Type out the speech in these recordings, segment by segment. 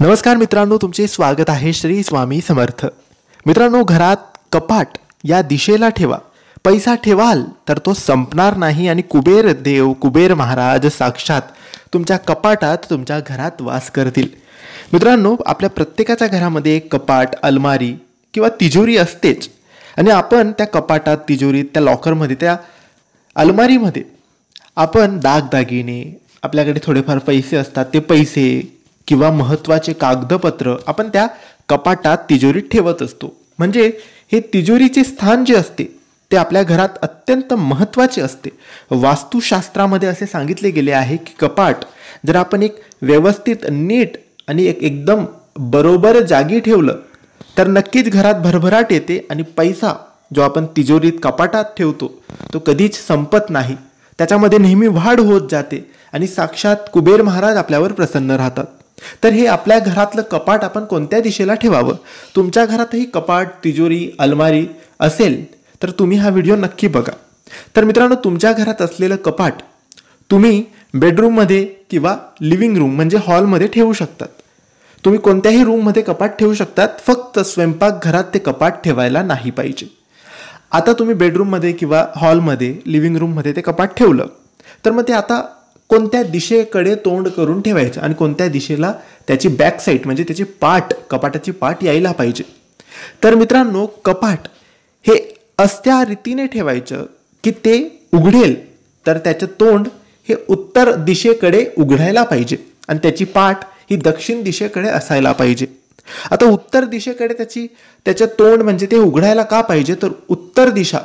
नमस्कार मित्रांनो तुमचे स्वागत आहे श्री स्वामी समर्थ मित्रांनो घरात कपाट या दिशेला ठेवा पैसा ठेवाल तर तो संपणार नाही आणि कुबेर देव कुबेर महाराज साक्षात तुमच्या कपाटात तुमच्या घरात वास करतील मित्रांनो आपल्या प्रत्येकाच्या घरामध्ये कपाट अलमारी किंवा तिजोरी असतेच आणि आपण त्या कपाटात तिजोरीत त्या लॉकरमध्ये त्या अलमारीमध्ये आपण दागदागिने आपल्याकडे थोडेफार पैसे असतात ते पैसे किंवा महत्त्वाचे कागदपत्र आपण त्या कपाटात तिजोरीत ठेवत असतो म्हणजे हे तिजोरीचे स्थान जे असते ते आपल्या घरात अत्यंत महत्त्वाचे असते वास्तुशास्त्रामध्ये असे सांगितले गेले आहे की कपाट जर आपण एक व्यवस्थित नीट आणि एक एकदम बरोबर जागी ठेवलं तर नक्कीच घरात भरभराट येते आणि पैसा जो आपण तिजोरीत कपाटात ठेवतो तो कधीच संपत नाही त्याच्यामध्ये नेहमी वाढ होत जाते आणि साक्षात कुबेर महाराज आपल्यावर प्रसन्न राहतात तर हे आपल्या घरातलं कपाट आपण कोणत्या दिशेला ठेवावं तुमच्या घरातही कपाट तिजोरी अलमारी असेल तर तुम्ही हा व्हिडिओ नक्की बघा तर मित्रांनो तुमच्या घरात असलेलं कपाट तुम्ही बेडरूममध्ये किंवा लिव्हिंग रूम म्हणजे हॉलमध्ये ठेवू शकतात तुम्ही कोणत्याही रूममध्ये कपाट ठेवू शकतात फक्त घरात ते कपाट ठेवायला नाही पाहिजे आता तुम्ही बेडरूममध्ये किंवा हॉलमध्ये लिव्हिंग रूममध्ये ते कपाट ठेवलं तर मग ते आता कोणत्या दिशेकडे तोंड करून ठेवायचं आणि कोणत्या दिशेला त्याची बॅक साईड म्हणजे त्याची पाट कपाटाची पाट यायला पाहिजे तर मित्रांनो कपाट हे अस्त्या रीतीने ठेवायचं की ते उघडेल तर त्याचं तोंड हे उत्तर दिशेकडे उघडायला पाहिजे आणि त्याची पाठ ही दक्षिण दिशेकडे असायला पाहिजे आता उत्तर दिशेकडे त्याची त्याचं तोंड म्हणजे ते उघडायला का पाहिजे तर उत्तर दिशा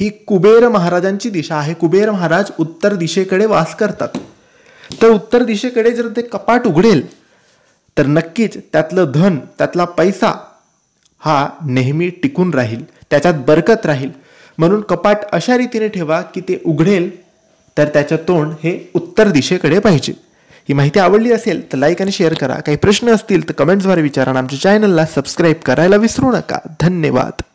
ही कुबेर महाराजांची दिशा आहे कुबेर महाराज उत्तर दिशेकडे वास करतात तर उत्तर दिशेकडे जर ते कपाट उघडेल तर नक्कीच त्यातलं धन त्यातला पैसा हा नेहमी टिकून राहील त्याच्यात बरकत राहील म्हणून कपाट अशा रीतीने ठेवा की ते उघडेल तर त्याचं तोंड हे उत्तर दिशेकडे पाहिजे ही माहिती आवडली असेल तर लाईक आणि शेअर करा काही प्रश्न असतील तर कमेंट्सद्वारे विचारा आमच्या चॅनलला सबस्क्राईब करायला विसरू नका धन्यवाद